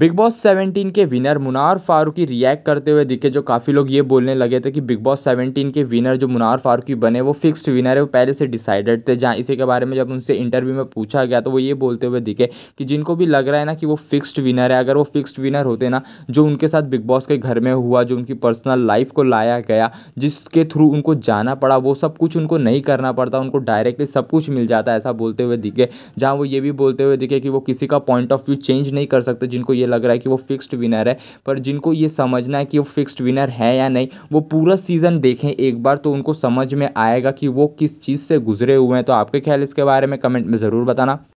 big boss 17 के winner Munnar Farooqui react करते हुए दिखे जो काफ़ी लोग ये बोलने लगे थे कि बिग बॉस 17 के विनर जो मुनार फारूकी बने वो फिक्स्ड विनर है वो पहले से डिसाइडेड थे जहाँ इसी के बारे में जब उनसे इंटरव्यू में पूछा गया तो वो ये बोलते हुए दिखे कि जिनको भी लग रहा है ना कि वो फिक्स्ड विनर है अगर वो फिक्स्ड विनर होते ना जो उनके साथ बिग बॉस के घर में हुआ जो उनकी पर्सनल लाइफ को लाया गया जिसके थ्रू उनको जाना पड़ा वो सब कुछ उनको नहीं करना पड़ता उनको डायरेक्टली सब कुछ मिल जाता है ऐसा बोलते हुए दिखे जहाँ वो ये भी बोलते हुए दिखे कि वो किसी का पॉइंट ऑफ व्यू चेंज नहीं कर सकते जिनको ये लग रहा है कि वो फिक्स्ड विनर है पर जिनको ये समझना है कि वो फिक्स्ड विनर है या नहीं वो पूरा सीज़न देखें एक बार तो उनको समझ में आएगा कि वो किस चीज़ से गुजरे हुए हैं तो आपके ख्याल इसके बारे में कमेंट में ज़रूर बताना